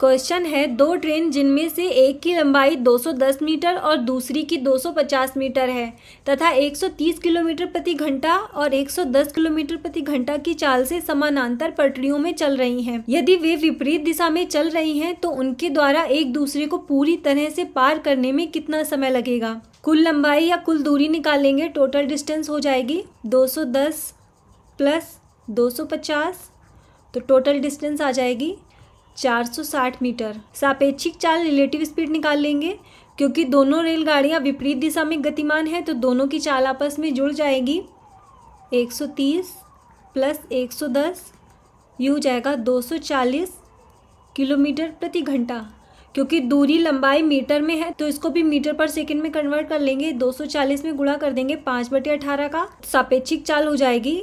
Question है दो train जिनमें से एक की लंबाई 210 मीटर और दूसरी की 250 मीटर है तथा 130 किलोमीटर प्रति घंटा और 110 किलोमीटर प्रति घंटा की चाल से समानांतर पटरियों में चल रही हैं। यदि वे विपरीत दिशा में चल रही हैं तो उनके द्वारा एक दूसरे को पूरी तरह से पार करने में कितना समय लगेगा कुल लंबाई या कुल दूरी निकालेंगे टोटल डिस्टेंस हो जाएगी दो प्लस दो तो टोटल डिस्टेंस आ जाएगी 460 मीटर सापेक्षिक चाल रिलेटिव स्पीड निकाल लेंगे क्योंकि दोनों रेलगाड़ियाँ विपरीत दिशा में गतिमान है तो दोनों की चाल आपस में जुड़ जाएगी 130 प्लस 110 ये हो जाएगा 240 किलोमीटर प्रति घंटा क्योंकि दूरी लंबाई मीटर में है तो इसको भी मीटर पर सेकंड में कन्वर्ट कर लेंगे 240 में गुणा कर देंगे पाँच बटे अठारह का सापेक्षिक चाल हो जाएगी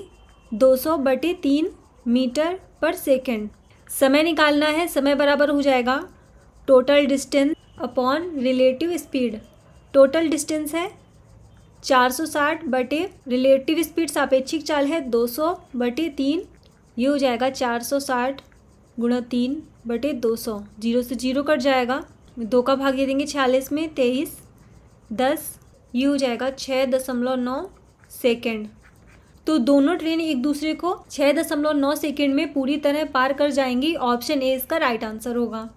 200 बटे तीन मीटर पर सेकंड समय निकालना है समय बराबर हो जाएगा total distance upon relative speed total distance है 460 बटे रिलेटिव स्पीड सापेक्षिक चाल है 200 बटे तीन ये हो जाएगा 460 गुणा तीन बटे दो सौ जीरो से जीरो कट जाएगा दो का भाग दे देंगे छियालीस में तेईस दस ये हो जाएगा छः दशमलव नौ सेकेंड तो दोनों ट्रेन एक दूसरे को छह दशमलव नौ सेकेंड में पूरी तरह पार कर जाएंगी ऑप्शन ए इसका राइट आंसर होगा